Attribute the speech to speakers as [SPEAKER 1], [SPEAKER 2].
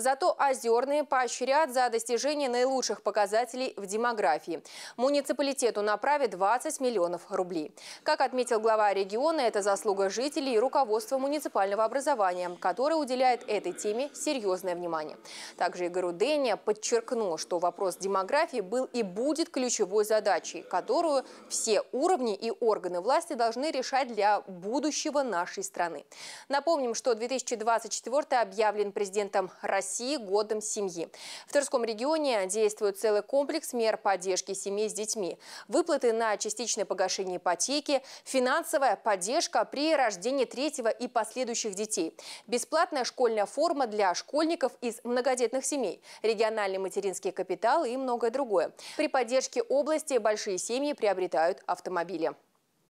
[SPEAKER 1] Зато озерные поощрят за достижение наилучших показателей в демографии. Муниципалитету на направит 20 миллионов рублей. Как отметил глава региона, это заслуга жителей и руководства муниципального образования, которое уделяет этой теме серьезное внимание. Также Игорь Удения подчеркнул, что вопрос демографии был и будет ключевой задачей, которую все уровни и органы власти должны решать для будущего нашей страны. Напомним, что 2024 объявлен президентом России России годом семьи. В Тверском регионе действует целый комплекс мер поддержки семей с детьми. Выплаты на частичное погашение ипотеки, финансовая поддержка при рождении третьего и последующих детей, бесплатная школьная форма для школьников из многодетных семей, региональный материнский капитал и многое другое. При поддержке области большие семьи приобретают автомобили.